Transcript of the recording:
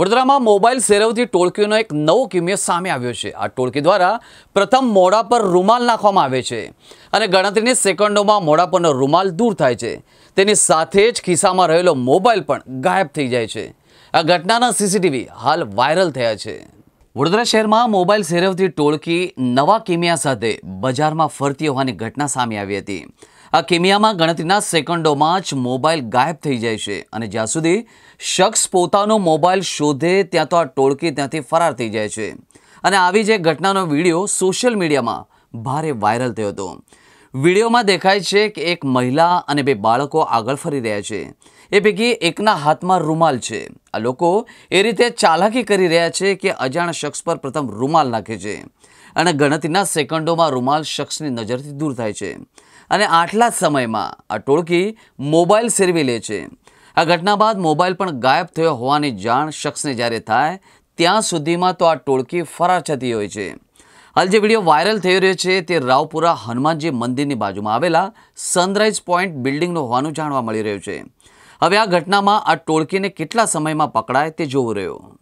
વડોદરામાં મોબાઈલ સેરવતી ટોળકીનો એક નવો કિમિયો સામે આવ્યો છે આ ટોળકી દ્વારા પ્રથમ મોડા પર રૂમાલ નાખવામાં આવે છે અને ગણતરીની સેકન્ડોમાં મોડા પરનો રૂમાલ દૂર થાય છે તેની સાથે જ ખિસ્સામાં રહેલો મોબાઈલ પણ ગાયબ થઈ જાય છે આ ઘટનાના સીસીટીવી હાલ વાયરલ થયા છે વડોદરા શહેરમાં મોબાઈલ સેરવતી ટોળકી નવા કિમિયા સાથે બજારમાં ફરતી હોવાની ઘટના સામે આવી હતી આ કેમિયામાં ગણતરીના સેકન્ડોમાં જ મોબાઈલ ગાયબ થઈ જાય છે અને જ્યાં સુધી શખ્સ પોતાનો મોબાઈલ શોધે ત્યાં તો આ ટોળકી ત્યાંથી ફરાર થઈ જાય છે અને આવી જ ઘટનાનો વિડીયો સોશિયલ મીડિયામાં ભારે વાયરલ થયો હતો વિડીયોમાં દેખાય છે કે એક મહિલા અને બે બાળકો આગળ ફરી રહ્યા છે એ પૈકી એકના હાથમાં રૂમાલ છે આ લોકો એ રીતે ચાલાકી કરી રહ્યા છે કે અજાણ શખ્સ પર પ્રથમ રૂમાલ નાખે છે અને ગણતરીના સેકન્ડોમાં રૂમાલ શખ્સની નજરથી દૂર થાય છે અને આટલા જ સમયમાં આ ટોળકી મોબાઈલ સેરવી લે છે આ ઘટના બાદ મોબાઈલ પણ ગાયબ થયો હોવાની જાણ શખ્સને જ્યારે થાય ત્યાં સુધીમાં તો આ ટોળકી ફરાર થતી હોય છે હાલ જે વિડીયો વાયરલ થઈ રહ્યો છે તે રાવપુરા હનુમાનજી મંદિરની બાજુમાં આવેલા સનરાઈઝ પોઈન્ટ બિલ્ડિંગનું હોવાનું જાણવા મળી રહ્યું છે હવે આ ઘટનામાં આ ટોળકીને કેટલા સમયમાં પકડાય તે જોવું રહ્યું